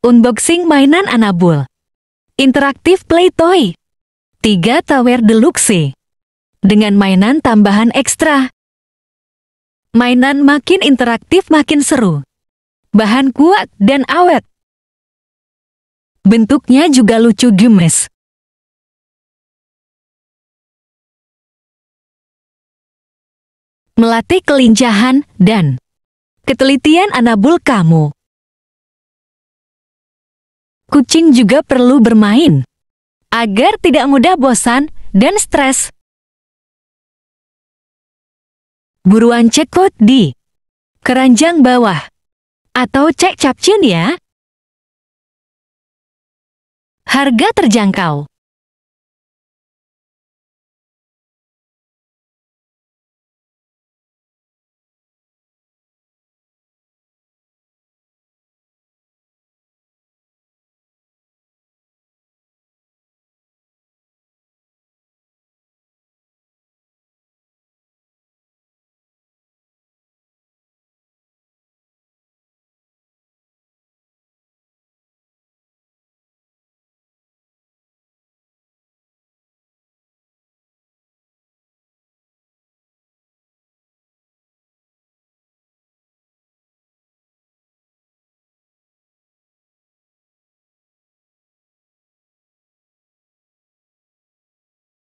Unboxing mainan Anabul. Interaktif play toy, 3 Tower Deluxe. Dengan mainan tambahan ekstra. Mainan makin interaktif makin seru. Bahan kuat dan awet. Bentuknya juga lucu gemes. Melatih kelincahan dan ketelitian Anabul kamu kucing juga perlu bermain agar tidak mudah bosan dan stres. Buruan cekot di keranjang bawah atau cek capcin ya. Harga terjangkau